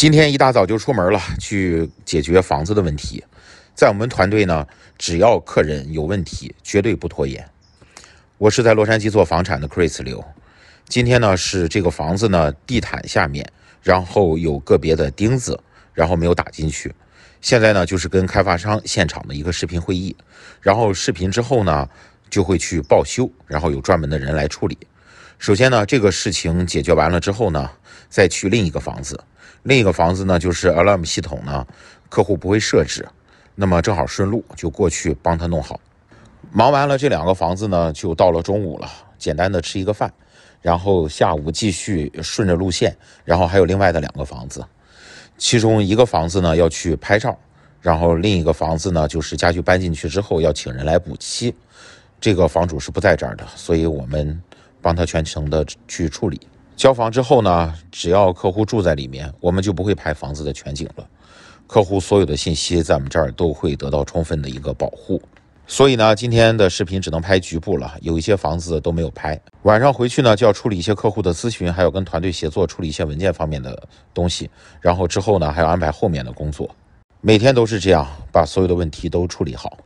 今天一大早就出门了，去解决房子的问题。在我们团队呢，只要客人有问题，绝对不拖延。我是在洛杉矶做房产的 Chris l 今天呢是这个房子呢地毯下面，然后有个别的钉子，然后没有打进去。现在呢就是跟开发商现场的一个视频会议，然后视频之后呢就会去报修，然后有专门的人来处理。首先呢，这个事情解决完了之后呢，再去另一个房子。另一个房子呢，就是 alarm 系统呢，客户不会设置，那么正好顺路就过去帮他弄好。忙完了这两个房子呢，就到了中午了，简单的吃一个饭，然后下午继续顺着路线，然后还有另外的两个房子。其中一个房子呢要去拍照，然后另一个房子呢就是家具搬进去之后要请人来补漆。这个房主是不在这儿的，所以我们。帮他全程的去处理交房之后呢，只要客户住在里面，我们就不会拍房子的全景了。客户所有的信息在我们这儿都会得到充分的一个保护。所以呢，今天的视频只能拍局部了，有一些房子都没有拍。晚上回去呢，就要处理一些客户的咨询，还有跟团队协作处理一些文件方面的东西。然后之后呢，还要安排后面的工作。每天都是这样，把所有的问题都处理好。